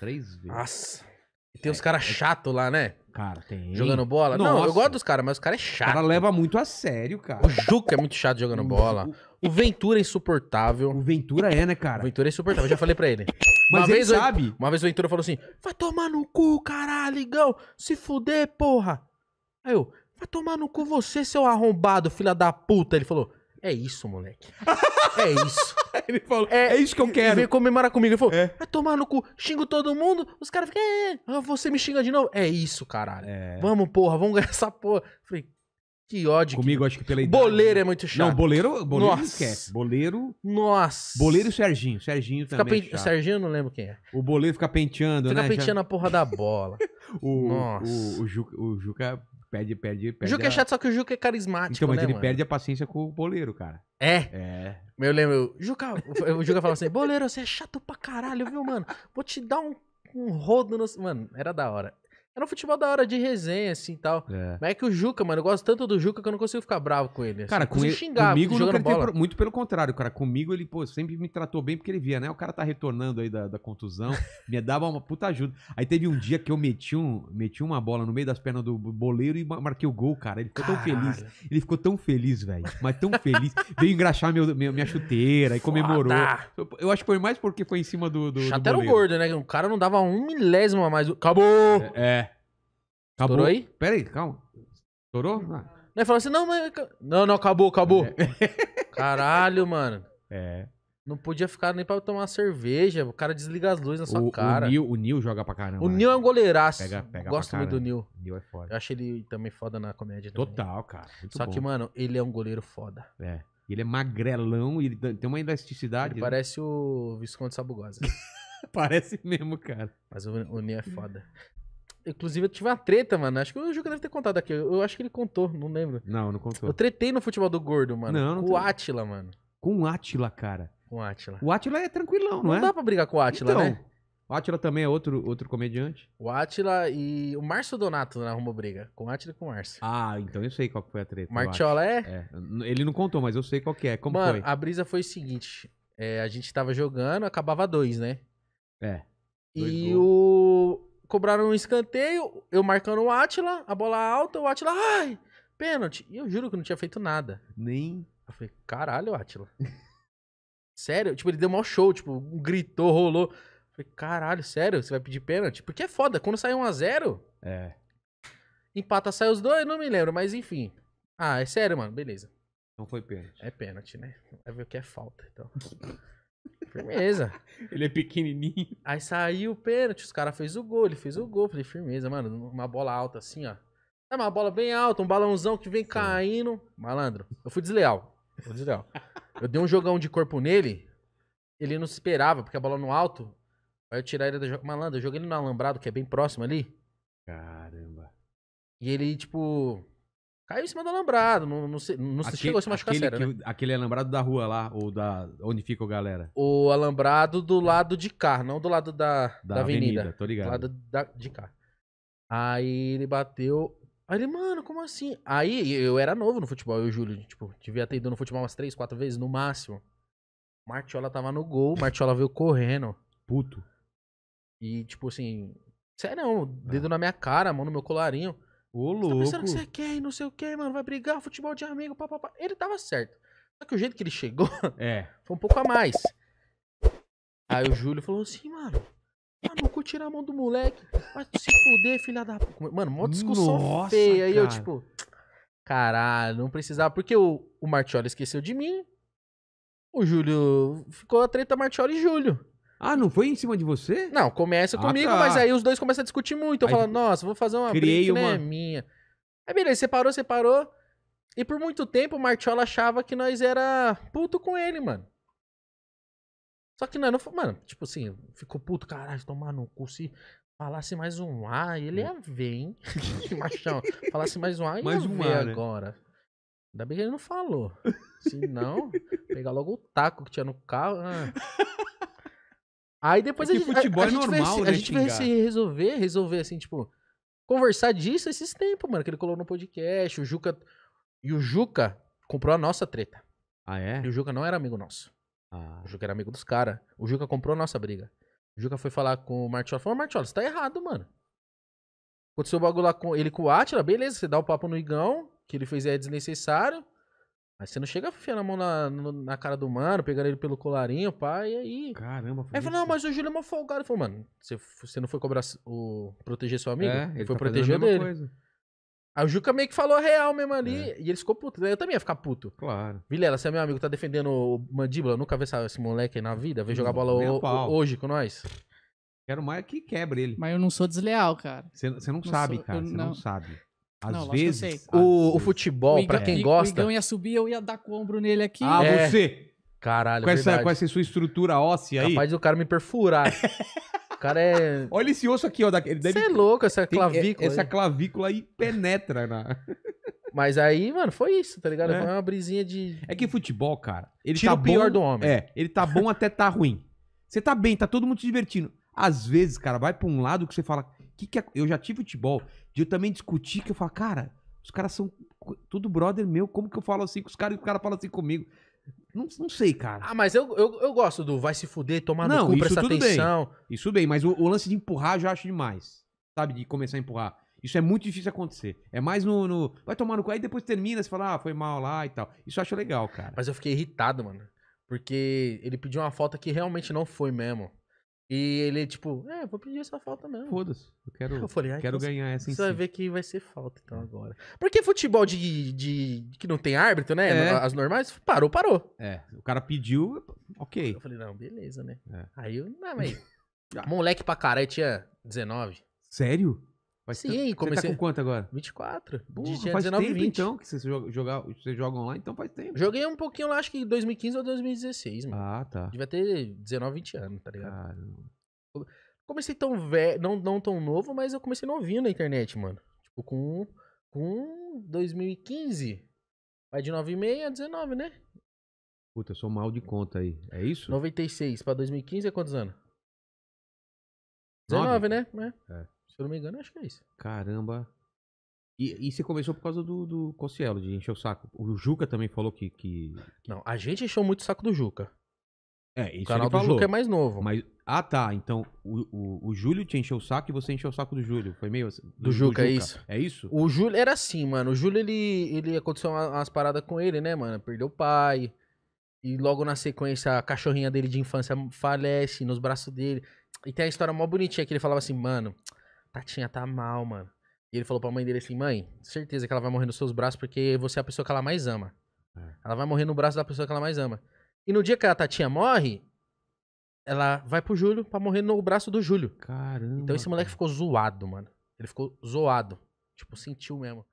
Três vezes. Nossa. E tem é, uns caras é... chato lá, né? Cara, tem. Jogando bola? Nossa. Não, eu gosto dos caras, mas é o cara é chato. O cara leva muito a sério, cara. O Juca é muito chato jogando bola. O Ventura é insuportável. O Ventura é, né, cara? O Ventura é insuportável, eu já falei pra ele. Mas uma ele vez, sabe. Uma vez o Ventura falou assim: vai tomar no cu, caralho, ligão. Se fuder, porra. Aí eu, vai tomar no cu você, seu arrombado, filha da puta. Ele falou, é isso, moleque. É isso. ele falou, é, é, isso que eu quero. Ele veio comemorar comigo. Ele falou, é. vai tomar no cu, xingo todo mundo. Os caras ficam, é, ah, você me xinga de novo. É isso, caralho. É. Vamos, porra, vamos ganhar essa porra. falei, que ódio. Comigo, que... acho que pela idade. Boleiro né? é muito chato. Não, boleiro, boleiro Nossa. esquece. Boleiro. Nossa. Boleiro e Serginho. Serginho fica também. Pente... É Serginho eu não lembro quem é. O boleiro fica penteando, fica né? Fica penteando Já... a porra da bola. o, Nossa. O, o, o Juca perde, perde, perde. O Juca é a... é chato, só que o Juca é carismático. Então, mas né, ele mano? perde a paciência com o boleiro, cara. É? É. Eu lembro, Juca, o Juca falava assim: boleiro, você é chato pra caralho, viu, mano? Vou te dar um, um rodo no. Mano, era da hora. Era um futebol da hora de resenha, assim, tal. É. Mas é que o Juca, mano, eu gosto tanto do Juca que eu não consigo ficar bravo com ele. Assim. Cara, tipo, com ele, xingar, comigo jogando bola. muito pelo contrário, cara. Comigo ele, pô, sempre me tratou bem porque ele via, né? O cara tá retornando aí da, da contusão, me dava uma puta ajuda. Aí teve um dia que eu meti, um, meti uma bola no meio das pernas do boleiro e marquei o gol, cara. Ele ficou Caralho. tão feliz. Ele ficou tão feliz, velho. Mas tão feliz. Veio engraxar meu, meu, minha chuteira e comemorou. Eu, eu acho que foi mais porque foi em cima do. do Chato do era o gordo, né? O cara não dava um milésimo a mais. Acabou! É. é. Acabou. aí? Pera aí, calma. Estourou? Ah. Não, ele falou assim, não, mas... Não, não, acabou, acabou. É. Caralho, mano. É. Não podia ficar nem pra tomar uma cerveja. O cara desliga as luzes na sua o, cara. O Nil, o joga pra caramba. O né? Nil é um goleiraço. Pega, pega Gosto muito do Nil. Nil é foda. Eu acho ele também foda na comédia. Total, também. cara. Muito Só bom. que, mano, ele é um goleiro foda. É. Ele é magrelão e ele tem uma elasticidade. Ele né? parece o Visconde Sabugosa. parece mesmo, cara. Mas o, o Nil é foda. Inclusive, eu tive uma treta, mano. Acho que o Juca deve ter contado aqui. Eu acho que ele contou, não lembro. Não, não contou. Eu tretei no futebol do gordo, mano. Não, não com o Átila, mano. Com o Atila cara. Com o Átila. O Atila é tranquilão, não, não é? Não dá pra brigar com o Átila, então, né? O Atila também é outro, outro comediante. O Atila e o Márcio Donato na arrumou briga. Com o Átila e com o Márcio. Ah, então eu sei qual foi a treta. Martiola é? é? Ele não contou, mas eu sei qual que é. Como mano, foi? a brisa foi o seguinte. É, a gente tava jogando, acabava dois, né? É. Dois e gols. o cobraram um escanteio, eu marcando o Atila, a bola alta, o Atila, ai, pênalti. E eu juro que não tinha feito nada. Nem. Eu falei, caralho, Atila. sério? Tipo, ele deu maior show, tipo, gritou, rolou. Eu falei, caralho, sério? Você vai pedir pênalti? Porque é foda, quando sai 1 a 0 É. Empata, sai os dois, não me lembro, mas enfim. Ah, é sério, mano, beleza. Não foi pênalti. É pênalti, né? Vai ver o que é falta, então firmeza. ele é pequenininho. Aí saiu o pênalti, os caras fez o gol, ele fez o gol. Falei, firmeza, mano. Uma bola alta assim, ó. É uma bola bem alta, um balãozão que vem caindo. Malandro, eu fui desleal. Fui desleal. eu dei um jogão de corpo nele, ele não esperava, porque a bola no alto. Aí eu tirar ele da jogada Malandro, eu joguei ele no alambrado, que é bem próximo ali. Caramba. E ele, tipo, Caiu em cima do alambrado, não, não, se, não aquele, chegou a se machucar aquele, sério, né? Aquele alambrado da rua lá, ou da onde fica o galera? O alambrado do lado de cá, não do lado da, da, da avenida, avenida. Tô ligado. Do lado da, de cá. Aí ele bateu. Aí ele, mano, como assim? Aí eu era novo no futebol, eu e o Júlio, tipo, devia ter ido no futebol umas três, quatro vezes no máximo. Martiola tava no gol, Martiola veio correndo. Puto. E, tipo assim, sério, dedo ah. na minha cara, mão no meu colarinho. Ô, louco. tá pensando que você quer não sei o que, mano. Vai brigar, futebol de amigo, papapá. Ele tava certo. Só que o jeito que ele chegou é. foi um pouco a mais. Aí o Júlio falou assim, mano. Mano, vou tirar a mão do moleque. Vai se fuder, filha da. Mano, mó discussão Nossa, feia. Cara. Aí eu, tipo. Caralho, não precisava. Porque o, o Martioli esqueceu de mim. O Júlio. Ficou a treta Martioli e Júlio. Ah, não foi em cima de você? Não, começa ah, comigo, tá. mas aí os dois começam a discutir muito. Eu aí, falo, nossa, vou fazer uma briga, uma... né? Minha. Aí beleza, separou, separou. E por muito tempo o Martiola achava que nós era puto com ele, mano. Só que nós não foi, mano, tipo assim, ficou puto, caralho, tomar no cu, se falasse mais um A, ele ia ver, hein? Machão, falasse mais um A, e mais ia um ver né? agora. Né? Ainda bem que ele não falou. Se não, pegar logo o taco que tinha no carro. Ah. Aí depois é a gente. futebol a, a é normal, vai, né, A gente vai se resolver, resolver assim, tipo, conversar disso esses tempos, mano. Que ele colou no podcast, o Juca. E o Juca comprou a nossa treta. Ah, é? E o Juca não era amigo nosso. Ah. O Juca era amigo dos caras. O Juca comprou a nossa briga. O Juca foi falar com o Martiola. Falou, Martiola, você tá errado, mano. Aconteceu o bagulho lá com ele com o Atila, beleza, você dá o papo no Igão, que ele fez é desnecessário. Mas você não chega enfiando a mão na, na cara do mano, pegando ele pelo colarinho, pá, e aí. Caramba, foi. Aí falou, não, mas o Júlio é mó folgado. Ele falou, mano, você, você não foi cobrar o. proteger seu amigo? É, ele, ele foi tá proteger dele. Coisa. Aí o Juca meio que falou a real mesmo ali. É. E ele ficou puto. Eu também ia ficar puto. Claro. Vilela, você é meu amigo, tá defendendo o mandíbula. Eu nunca vi esse moleque aí na vida. Vem hum, jogar bola o, o, hoje com nós. Quero mais que quebre ele. Mas eu não sou desleal, cara. Você não, não, sabe, sou, cara. Você não. não sabe. Às não, vezes. O, o, futebol, para quem gosta. O ia subir, eu ia dar com o ombro nele aqui. Ah, é. você! Caralho, com essa, com essa sua estrutura óssea aí. Capaz do cara me perfurar. o cara é. Olha esse osso aqui, ó. Ele deve... Você é louco, essa é- clavícula. é, essa clavícula aí penetra na. Mas aí, mano, foi isso, tá ligado? É. Foi uma brisinha de. É que futebol, cara. Ele Tira tá o pior bom, do homem. É, ele tá bom até tá ruim. Você tá bem, tá todo mundo se divertindo. Às vezes, cara, vai pra um lado que você fala que, que eu já tive futebol, de eu também discutir, que eu falo, cara, os caras são tudo brother meu, como que eu falo assim com os caras e o cara fala assim comigo? Não, não sei, cara. Ah, mas eu, eu, eu gosto do vai se fuder, tomar não, no cu, prestar atenção. Bem. Isso bem, mas o, o, lance de empurrar eu já acho demais. Sabe, de começar a empurrar. Isso é muito difícil acontecer. É mais no. no vai tomar no cu, aí depois termina, você fala, ah, foi mal lá e tal. Isso eu acho legal, cara. Mas eu fiquei irritado, mano. Porque ele pediu uma falta que realmente não foi mesmo. E ele, tipo, é, vou pedir essa falta mesmo. Foda-se, eu quero, eu falei, quero então ganhar essa em Você si. vai ver que vai ser falta então agora. Porque futebol de, de que não tem árbitro, né? É. As normais, parou, parou. É, o cara pediu, ok. Eu falei, não, beleza, né? É. Aí eu, não, mas... Moleque pra caralho, tinha 19. Sério? Faz Sim, tempo. comecei... Você tá com quanto agora? 24. Burra, Dia faz 19, tempo 20. então que vocês jogam, vocês jogam lá, então faz tempo. Joguei um pouquinho lá, acho que 2015 ou 2016, mano. Ah, tá. Devia ter 19, 20 anos, tá ligado? Caramba. Comecei tão velho, não, não tão novo, mas eu comecei novinho na internet, mano. Tipo, com, com 2015. Vai de 9,5 a 19, né? Puta, eu sou mal de conta aí. É isso? 96 pra 2015 é quantos anos? 19, 9? né? É. é. Se eu não me engano, acho que é isso. Caramba. E, e você começou por causa do, do Cossielo, de encher o saco. O Juca também falou que. que... Não, a gente encheu muito o saco do Juca. É, isso o canal ele do falou. Juca é mais novo. Mas, ah, tá. Então, o, o, o, Júlio te encheu o saco e você encheu o saco do Júlio. Foi meio assim. Do, do Juca, Juca, é isso. É isso? O Júlio era assim, mano. O Júlio, ele, ele aconteceu umas paradas com ele, né, mano? Perdeu o pai. E logo na sequência, a cachorrinha dele de infância falece nos braços dele. E tem a história mó bonitinha que ele falava assim, mano, Tatinha tá mal, mano. E ele falou pra mãe dele assim: mãe, certeza que ela vai morrer nos seus braços porque você é a pessoa que ela mais ama. É. Ela vai morrer no braço da pessoa que ela mais ama. E no dia que a Tatinha morre, ela vai pro Júlio pra morrer no braço do Júlio. Caramba. Então esse moleque cara. ficou zoado, mano. Ele ficou zoado. Tipo, sentiu mesmo.